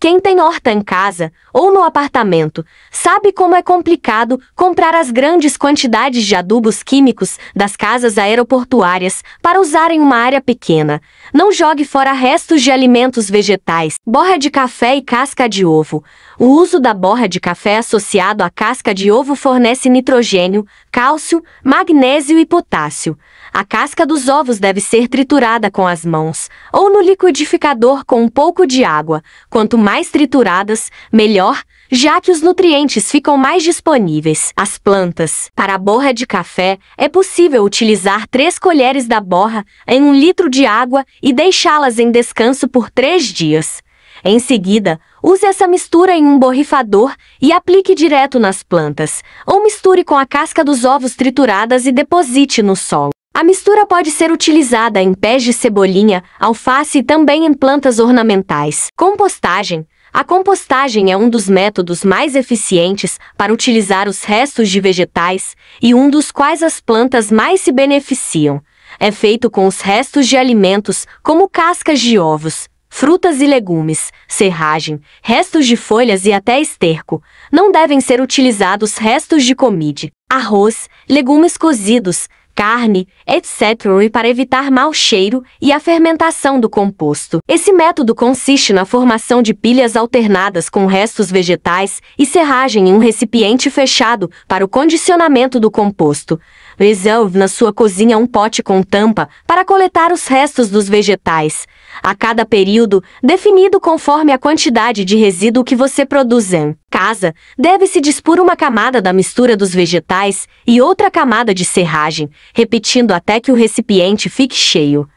Quem tem horta em casa ou no apartamento sabe como é complicado comprar as grandes quantidades de adubos químicos das casas aeroportuárias para usar em uma área pequena. Não jogue fora restos de alimentos vegetais, borra de café e casca de ovo. O uso da borra de café associado à casca de ovo fornece nitrogênio, cálcio, magnésio e potássio. A casca dos ovos deve ser triturada com as mãos ou no liquidificador com um pouco de água. Quanto mais mais trituradas, melhor, já que os nutrientes ficam mais disponíveis. As plantas. Para a borra de café, é possível utilizar 3 colheres da borra em 1 litro de água e deixá-las em descanso por 3 dias. Em seguida, use essa mistura em um borrifador e aplique direto nas plantas, ou misture com a casca dos ovos trituradas e deposite no solo. A mistura pode ser utilizada em pés de cebolinha, alface e também em plantas ornamentais. Compostagem. A compostagem é um dos métodos mais eficientes para utilizar os restos de vegetais e um dos quais as plantas mais se beneficiam. É feito com os restos de alimentos, como cascas de ovos, frutas e legumes, serragem, restos de folhas e até esterco. Não devem ser utilizados restos de comida. Arroz, legumes cozidos, carne, etc. e para evitar mau cheiro e a fermentação do composto. Esse método consiste na formação de pilhas alternadas com restos vegetais e serragem em um recipiente fechado para o condicionamento do composto. Reserve na sua cozinha um pote com tampa para coletar os restos dos vegetais. A cada período, definido conforme a quantidade de resíduo que você produzir casa, deve-se dispor uma camada da mistura dos vegetais e outra camada de serragem, repetindo até que o recipiente fique cheio.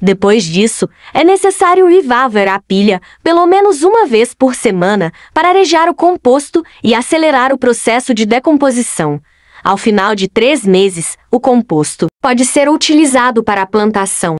Depois disso, é necessário revolver a pilha pelo menos uma vez por semana para arejar o composto e acelerar o processo de decomposição. Ao final de três meses, o composto pode ser utilizado para a plantação.